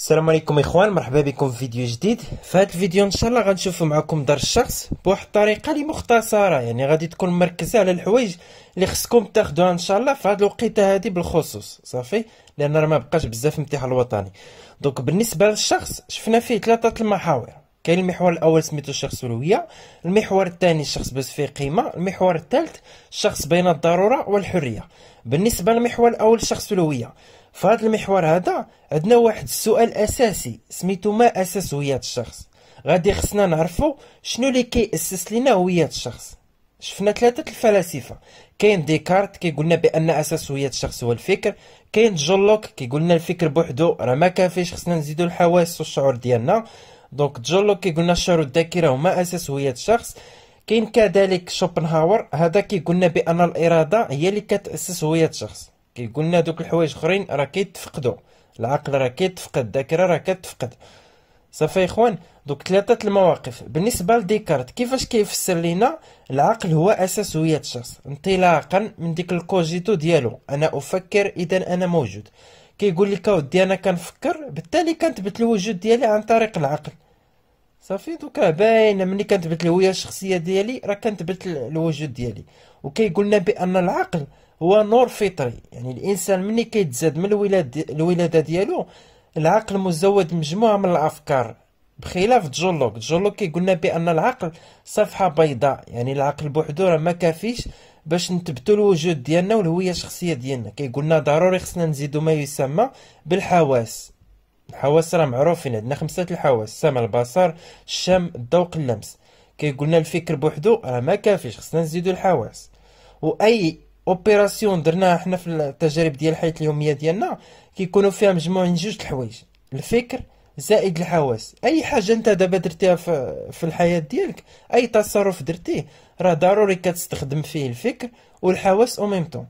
السلام عليكم اخوان مرحبا بكم في فيديو جديد في هذا الفيديو ان شاء الله غنشوف معكم دار الشخص بواحد الطريقه اللي مختصره يعني غادي تكون مركزه على الحوايج اللي خصكم تاخذوها ان شاء الله في هذه الوقيته هذه بالخصوص صافي لان راه ما بقاش بزاف الامتحان الوطني دونك بالنسبه للشخص شفنا فيه ثلاثه المحاور كاين المحور الاول سميتو الشخص الهويه المحور الثاني الشخص بس فيه قيمه المحور الثالث الشخص بين الضروره والحريه بالنسبه للمحور الاول الشخص الهويه فهاد المحور هذا عندنا واحد السؤال اساسي سميتو ما اساس هويه الشخص غادي خصنا نعرفو شنو اللي كيأسس لينا هويه الشخص شفنا ثلاثة الفلاسفة كاين ديكارت كيقولنا بأن أساس هوية الشخص هو الفكر كاين جون لوك كيقولنا الفكر بوحدو راه ما كافيش خصنا نزيدو الحواس والشعور ديالنا دونك جون لوك كيقولنا الشعور الذاكره هما اساس هويه الشخص كاين كذلك شوبنهاور هذا كيقولنا بان الاراده هي اللي كتاسس هويه الشخص كيقولنا دوك الحوايج اخرين راه كيتفقدوا العقل راه كيتفقد الذاكره راه كتفقد صافي اخوان دوك ثلاثه المواقف بالنسبه لديكارت كيفاش كيفسر لينا العقل هو اساس هويه الشخص انطلاقا من ديك الكوجيتو ديالو انا افكر اذا انا موجود كيقول لك اودي انا كنفكر بالتالي كنثبت الوجود ديالي عن طريق العقل صافي دوكا باينه ملي كنثبت الهويه الشخصيه ديالي راه كنثبت الوجود ديالي وكيقول لنا بان العقل هو نور فطري يعني الانسان ملي كيتزاد من الولاد الولاده ديالو العقل مزود مجموعه من الافكار بخلاف جولوك جولوك كيقول لنا بان العقل صفحه بيضاء يعني العقل بوحدو راه ما كافيش باش نثبتوا الوجود ديالنا والهويه الشخصيه ديالنا كيقولنا ضروري خصنا نزيدوا ما يسمى بالحواس الحواس راه معروفين عندنا خمسه الحواس السمع البصر الشم الذوق اللمس كيقولنا الفكر بوحدو راه ما كافيش خصنا نزيدوا الحواس واي اوبيراسيون درناها حنا في التجارب ديال الحياه اليوميه ديالنا كيكونوا فيها مجموعين جوج الحوايج الفكر زائد الحواس اي حاجه انت دابا درتيها في الحياه ديالك اي تصرف درتيه راه ضروري كتستخدم فيه الفكر والحواس او ميم طون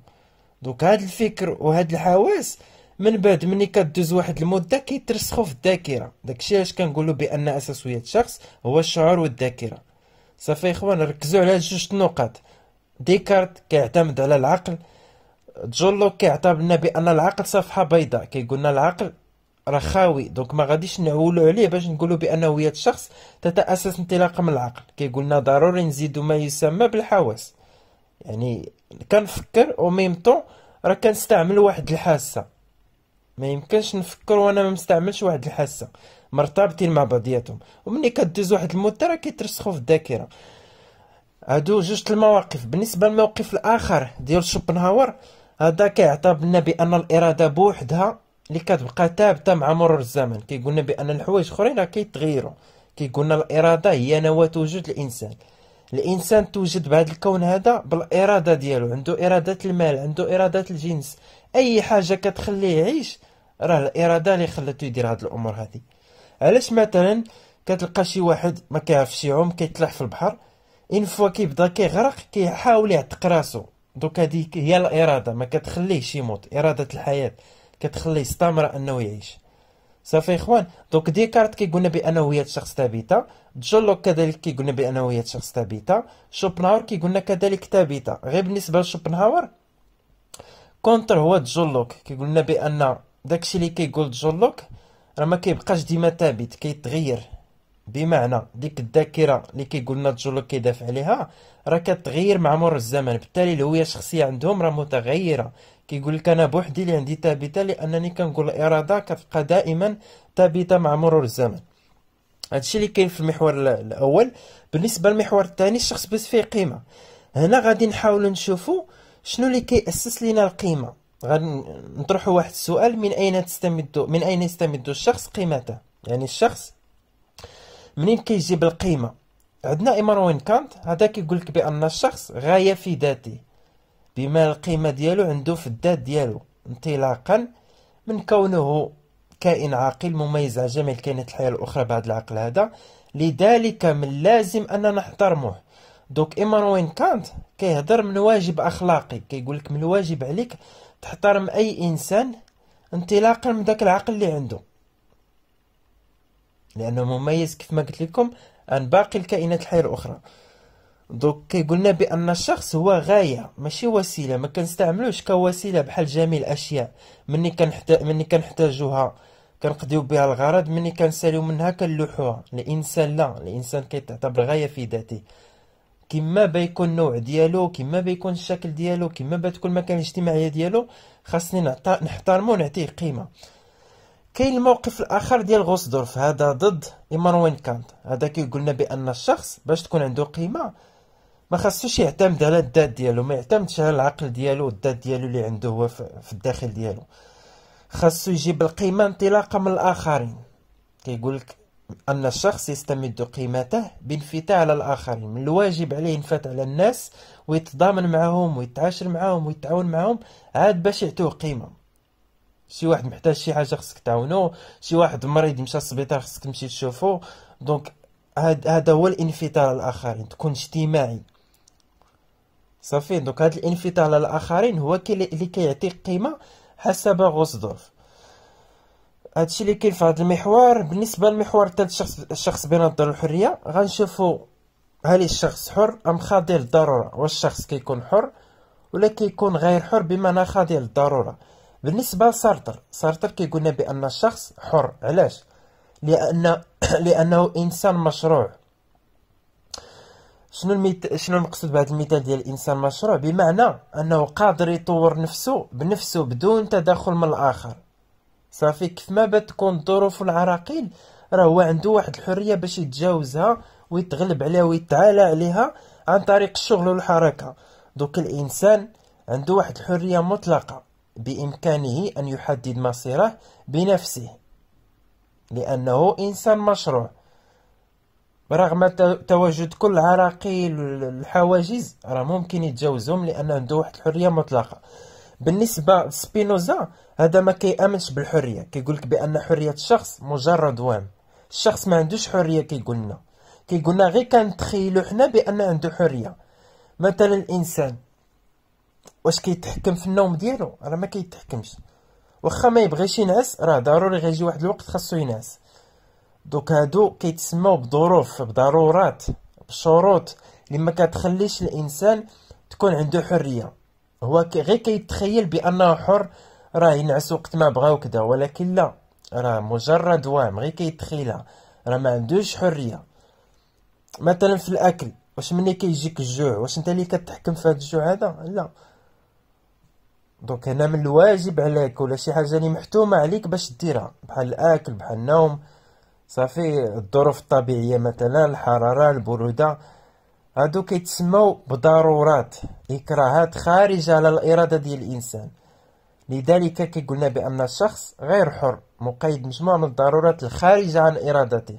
دونك هاد الفكر وهاد الحواس من بعد ملي كدوز واحد المده كيترسخوا في الذاكره داكشي علاش كنقولوا بان اساسيه الشخص هو الشعور والذاكره صافي اخوان ركزوا على جوج نقط ديكارت كيعتمد على العقل جون لوك كيعتبرنا بان العقل صفحه بيضاء كيقولنا العقل راه خاوي دونك ما غاديش نعولو عليه باش نقولو بان هويه الشخص تتاسس انطلاقا من العقل كيقولنا ضروري نزيدو ما يسمى بالحواس يعني كنفكر او ميم طون راه كنستعمل واحد الحاسه ما يمكنش نفكر وانا ما مستعملش واحد الحاسه مرتبطين مع بعضياتهم ومني كدوز واحد المده راه كيترسخوا في الذاكره هادو جوج المواقف بالنسبه للموقف الاخر ديال شوبنهاور هذا كيعتبرنا بان الاراده بوحدها اللي كتبقى ثابته مع مرور الزمن كيقولنا بان الحوايج اخرين راه كيتغيروا كيقولنا الاراده هي نواه وجود الانسان الانسان توجد بهذا الكون هذا بالاراده ديالو عنده اراده المال عنده اراده الجنس اي حاجه كتخليه يعيش راه الاراده اللي خلاتو يدير هذه الامور هذه علاش مثلا كتلقى شي واحد ما كيعرفش يعوم كيتلاح في البحر ان فوا كيبدا كيغرق كيحاول يعتق راسو دوك هذه هي الاراده ما كتخليهش يموت اراده الحياه كتخليه يستمر انه يعيش صافي اخوان دونك ديكارت كيقولنا بانه هويه شخص ثابته جون كذلك كيقولنا بانه هويه شخص ثابته شوبنهاور كيقولنا كذلك ثابته غير بالنسبه لشوبنهاور كونتر هو جون كيقولنا بان داكشي اللي كيقول جون راه ما كيبقاش ديما ثابت كيتغير بمعنى ديك الذاكره اللي كيقولنا جون كيدافع عليها راه كتغير مع مر الزمن بالتالي الهويه الشخصيه عندهم راه متغيره كيقول لك انا بوحدي اللي عندي ثابته لانني كنقول الاراده كتبقى دائما ثابته مع مرور الزمن هادشي اللي كاين في المحور الاول بالنسبه للمحور الثاني الشخص بس فيه قيمه هنا غادي نحاول نشوفوا شنو اللي كيأسس لينا القيمه غادي نطرحوا واحد السؤال من اين تستمد من اين يستمد الشخص قيمته يعني الشخص منين كيجيب القيمه عندنا ايمانويل كانت هذا كيقول لك بان الشخص غايه في ذاته بما القيمة ديالو عنده في الذات ديالو انطلاقا من كونه كائن عاقل مميز على جميع الكائنات الحية الأخرى بعد العقل هذا لذلك من لازم أننا نحترمه دوك ايمانوين كانت كيهضر من واجب اخلاقي كيقول لك من الواجب عليك تحترم اي انسان انطلاقا من داك العقل اللي عنده لانه مميز كيف ما قلت لكم عن باقي الكائنات الحيه الاخرى دوك قلنا بان الشخص هو غايه ماشي وسيله ما كنستعملوش كوسيله بحال جميع الاشياء مني كنحتاج مني كنحتاجوها كنقضيو بها الغرض مني كنساليو منها كنلوحوها الانسان لا الانسان كيتعتبر غايه في ذاته كما بيكون النوع ديالو كما بيكون الشكل ديالو كما بتكون المكان الاجتماعيه ديالو خاصني نحترمو ونعطيه قيمه كاين الموقف الاخر ديال غوسدورف هذا ضد ايمانوين كانت هذا كيقولنا بان الشخص باش تكون عنده قيمه ما خاصوش يعتمد على الذات ديالو ما يعتمدش على العقل ديالو والذات ديالو اللي عنده هو في الداخل ديالو خاصو يجيب القيمه انطلاقا من الاخرين كيقول لك ان الشخص يستمد قيمته بانفتاح على الاخرين من الواجب عليه ينفت على الناس ويتضامن معهم ويتعاشر معهم ويتعاون معهم عاد باش يعطيو قيمه شي واحد محتاج شي حاجه خصك تعاونو شي واحد مريض مشى للسبيطار خصك تمشي تشوفو دونك هذا هو الانفتاح على الاخرين تكون اجتماعي صافي دونك هذا الانفتاح على الاخرين هو اللي كيعطي قيمه حسب غوسدورف هادشي اللي كاين في هذا المحور بالنسبه للمحور الثالث الشخص الشخص بين الضروره والحريه غنشوفوا هل الشخص حر ام خاضع للضروره واش الشخص كيكون حر ولا كيكون غير حر بما انا خاضع للضروره بالنسبه لسارتر سارتر كيقولنا بان الشخص حر علاش لان لانه انسان مشروع شنو الميت... شنو نقصد بهذا المثال ديال الانسان مشروع بمعنى انه قادر يطور نفسه بنفسه بدون تدخل من الاخر صافي كيف ما بات تكون الظروف والعراقيل راه هو عنده واحد الحريه باش يتجاوزها ويتغلب عليها ويتعالى عليها عن طريق الشغل والحركه دوك الانسان عنده واحد الحريه مطلقه بامكانه ان يحدد مصيره بنفسه لانه انسان مشروع رغم تواجد كل عراقي الحواجز راه ممكن يتجاوزهم لان عنده واحد الحريه مطلقه بالنسبه لسبينوزا هذا ما كيامنش بالحريه كيقول لك بان حريه الشخص مجرد وهم الشخص ما عندوش حريه كيقولنا كيقولنا غير كنتخيلوا حنا بان عنده حريه مثلا الانسان واش كيتحكم في النوم ديالو راه ما كيتحكمش واخا ما يبغيش ينعس راه ضروري غيجي واحد الوقت خاصو ينعس دوك هادو كيتسموا بظروف بضرورات بشروط اللي ما كتخليش الانسان تكون عنده حريه هو غير كيتخيل بانه حر راه ينعس وقت ما بغا وكذا ولكن لا راه مجرد وهم غير كيتخيلها راه ما عندوش حريه مثلا في الاكل واش ملي كيجيك الجوع واش انت اللي كتحكم في هذا الجوع هذا لا دونك هنا من الواجب عليك ولا شي حاجه اللي محتومه عليك باش ديرها بحال الاكل بحال النوم صافي الظروف الطبيعيه مثلا الحراره البروده هادو كيتسموا بضرورات اكراهات خارجه على الاراده ديال الانسان لذلك كيقولنا بان الشخص غير حر مقيد مجموعه من الضرورات الخارجه عن ارادته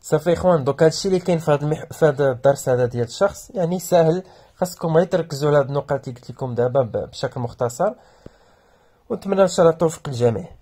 صافي اخوان دوك هادشي اللي كاين في هاد المح... في الدرس هذا ديال الشخص يعني ساهل خاصكم غير تركزوا على هاد النقط اللي قلت لكم دابا بشكل مختصر ونتمنى ان شاء الله توفق للجميع